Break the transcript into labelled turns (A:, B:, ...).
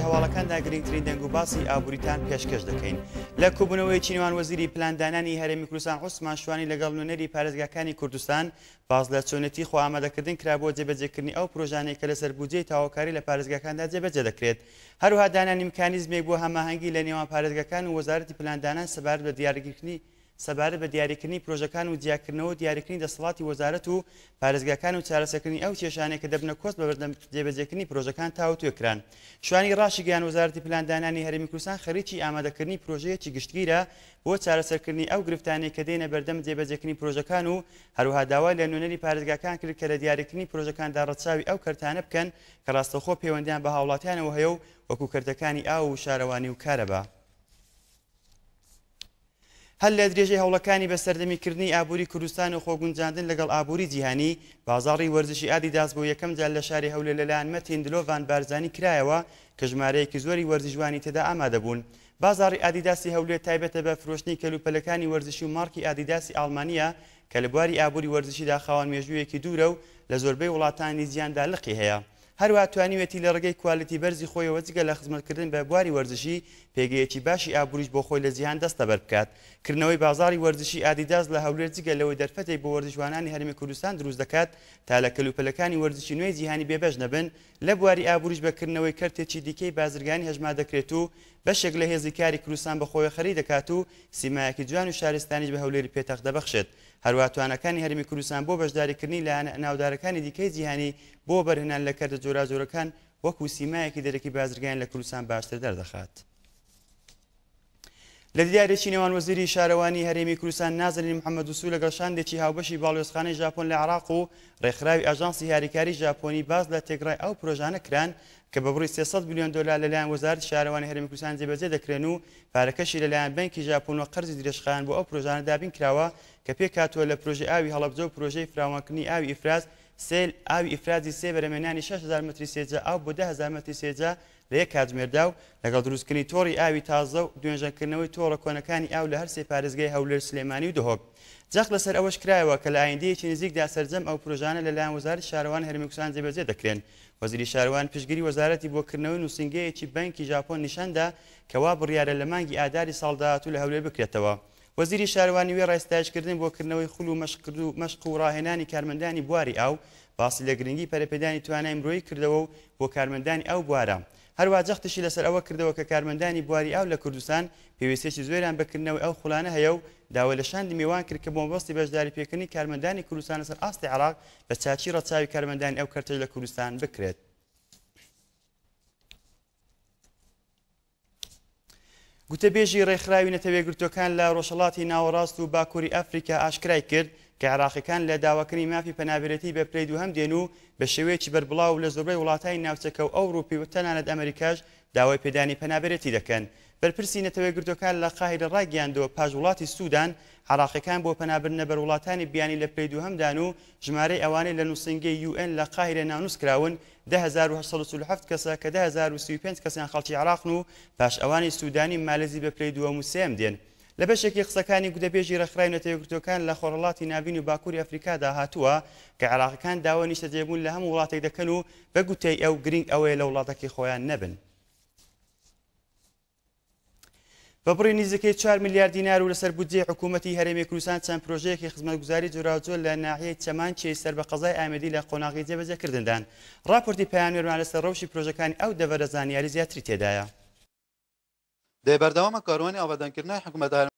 A: هەواڵەکان داگرنگترین دەنگ و باسی ئابوووریتان پێشکەش دەکەین لە کوبوونەوەی چینوان وەزیری پلاندانانی هەرێمی کوردستان عوسمان شوانی لەگەڵ نوێنەری پارێزگاکانی کوردستان باز لە چۆنەتی خو ئامادەکردن کرا بۆ جێبەجێکردنی ئەو پرۆژانێک کە لەسەر بودجێ تاواکاری لە پارێزگاکاندا جێبەجێ دەکرێت هەروها دانانی مکانیزمێک بۆ هەماهەنگی لە نێوان پارێزگەکان و وەزارەتی پلاندانان سەبارەت بە دیارگیرکردنی سەبارەت بە دیاریکردنی پرۆژەکان و دیاکردنەوە دیاریکردنی دەسەڵاتی وەزارەت و پارێزگاکان و چارەسەکردنی ئەو کێشانێک کە دەبنە کۆست بە بەردەم جێبەجێکردنی پرۆژەکان تاوتێکران شوانی ڕاشی گیان وەزارەتی پلاندانانی هەرمی کوردستان خەریکی ئامادەکردنی پرۆژەیەکی گشتگیرە بۆ چارەسەرکردنی ئەو گرفتانی کە دێنە بەردەم جێبەجێکردنی پرۆژەکان و هەروها داوا لە نوێنەری پارێزگاکان کرد کە لە دیاریکردنی پرۆژەکاندا ڕەچاوی ئەو کەرتانە بکەن کە ڕاستەخۆ پەیوەندیان بە هاوڵاتیانەوە هەیە و وەکوکردەکانی ئاو و شارەوانی و کارەبە. هەل لە درێژەی هەوڵەکانی بە سەردەمیکردنی ئابووری کوردستان و خۆگونجاندن لەگەڵ ئابووری جیهانی بازاڕی وەرزشی ئادی داست بۆ یەکەم جار لە شاری هەولێ لەلایەن مەتین دلۆڤان بارزانانی کرایەوە کە ژمارەیەکی زۆری وەرزیجوانی تێدا ئامادەبوون. بازاری ئادیداسی هەولێ تایبەتە بە فرۆشتنی کەلوپەلەکانی وەرزشی و مارکی ئادیداسی ئالمانیا کە لە بواری ئابووری وەرزشیدا خاوان مێژوویەکی دوورە و لە زۆربەی وڵاتانی زیاندا لقی هەیە. هەروە توانیوێتی لە ڕگەی کوالتی بەرزی خۆیەوە جگە لە خزمەتکردن بە بواری وەرزشی پێگەیەکی باشی ئابوووریش بۆ خۆی لە زیان دەستە بەر بکات کردنەوەی بازاری وەرزشی ئادیداز لە هەولێر جگە لەوەی دەرفەتی بۆ وەرزشوانانی هەرمی کوردستان دروست دەکات تا لە کەلوپەلەکانی وەرزشی نوێی جیهانی بێبەش نەبن لە بواری ئابوووریش بەکردنەوەی کەرتێکی دیکەی بازرگانی هەژما دەکرێت و بەشێک لە هێزی کاری کوردستان بە خۆی خەری دەکات و سیمایەکی جوان و شارستانیش بە هەولێری پێتەخ دەبخشێت هەرواتوانەکانی هەرمی کوردستان بۆ بەشداریکردنی لە ناودارەکانی دیکەی جیهانی بۆ بەرهێنان لە کەردە جۆرا جۆرەکان وەکو سیمایەکی دەرەکی بازرگیان لە کوردستان باشتر دەردەخات. لە دیارێکی نێوان وەزیری شارەوانی هەرێمی کوردستان نازانین محەممەد وسو لەگەڵ شاندێکی هاوبەشی باڵێزخانەی ژاپۆن لە عراق و ڕێکخراوی ئاژانسی هاریکاری ژاپۆنی باز لە تێگرای ئەو پرۆژانە کران کە بە بڕی 300 میلیۆن دلار لەلایەن وەزارت شارەوانی هەرمی کوردستان جێبەجێ دەکرێن و پارەکەشی لەلایەن بنکی ژاپۆن و قەرزی درێژخان بۆ ئەو پرۆژانە دابین کراوە کە پێکاتوە لە پرۆژی ئاوی هەڵبجە و پرۆژەی فراوانکردنی ئاوی ئیفراز سێل ئاوی ئیفرازی سێ بەرەمێنانی 6هزار متری سێجا ئاو بۆ 10هزار متری سێجا لە یەک کاتژمێردا و لەگەڵ دروستکردنی تۆری ئاوی تازە و دوێنژەکردنەوەی تۆڕە کۆنەکانی ئاو لە هەر سێ پارێزگای هەولێر سلێمانی و دهۆک جەخ لەسەر ئەوەش کرایەوە کە لە ئایندەیەکی نزیکدا سەررجەم ئەو پرۆژانە لە لایەن وەزاری شارەوان هەرمیکوسان جێبەجێ دەکرێن وەزیری شارەوان پشگیری وەزارەتی بۆکردنەوەی نووسنگەیەکی بەنکی ژاپۆن نیشاندا کەوا بڕیارە لە مانگی ئاداری ساڵداهات و لە هەولێر بکرێتەوە. وەزیری شاروانی وێ ڕێستایشکردن بۆکردنەوەی خول و مەشکرد و مەشق و ڕاهێنانی کارمەندانی بواری ئاو باسی لە گرنگی پەرەپێدانی توانای مرۆی کردەوە و بۆ کارمەندانی ئەو بوارە هەروە جەختشی لەسەر ئەوە کردەوە کە کارمەندانی بواری ئاو لە کوردستان پێویستێکی زۆران بکردنەوەی ئەو خولانە هەیە و داوە لە شاندی میوان کرد کە بۆمبستی بەشداری پێکردنی کارمەندانی کوردستان لەسەر ئاستی عراق بە چاچی ڕەچاوی کارمەندانی ئەو کەرتەی لە کوردستان بکرێت. گوتەبێژی ڕێکخراوی نەتەوێگرتوەکان لە ڕۆژەڵاتی ناوەڕاست و باکووری ئەفریقا ئاشکرای کرد کە عراقیەکان لە داواکردنی مافی پەنابێتی بە پرید و هەم دێن و بە شێوەیەکی بەربڵاو لە زۆربەی وڵاتای ناوچەکە و ئەوروپی و تەنانەت ئەمریکاش داوای پێدانی پەنابێتی دەکەن بەرپرسی نەتەوەی گردەکان لە قاهرە ڕاگەاندەوە پاژ وڵاتی سوودان عراقەکان بۆ پەنابرنە بەر وڵاتانی بیانی لە پێی دووهمدان و ژمارەی ئەوانەی لە نووسنگی UN لە قاهرە نانووسراون 1970 کەسە کە 1935 کەسیان خەڵکی عراقن و پاش ئەوانی سوودانی مالزی بە پلەی دووە موسیم دێن. لە بەشێکی قسەکانی گودەبێژی ڕخراای نەتەوەگرتوەکان لە خۆڕڵاتی نابین و باکووری ئەفریقادا هاتووە کە عراقەکان داوە نیشتە جێبوون لە هەموو وڵاتێک دەکەن و بە گوتەی ئەو گرنگ ئەوەیە لە وڵاتەکەی خۆیان نەبن. بە بڕی نزیکەی 4 میلیارد دینار و لەسەر بودجێ حکوومەتتی هەرێمی کوردستان چەند پرۆژەیەکی خزمەتگوزاری جوراوجۆ لە ناحەیە چەمان چێ سەر بە قەزای ئامەدی لە قۆناغی جێبەجێکردندان راپۆرتی پایانێرمان لەسەر ڕەوشی پرۆژەکانی ئەو دەڤەرە زانیاری زیاتری تێدایە. دەبەردەوامە کاروانی ئاوادانکردنای حکوومەدار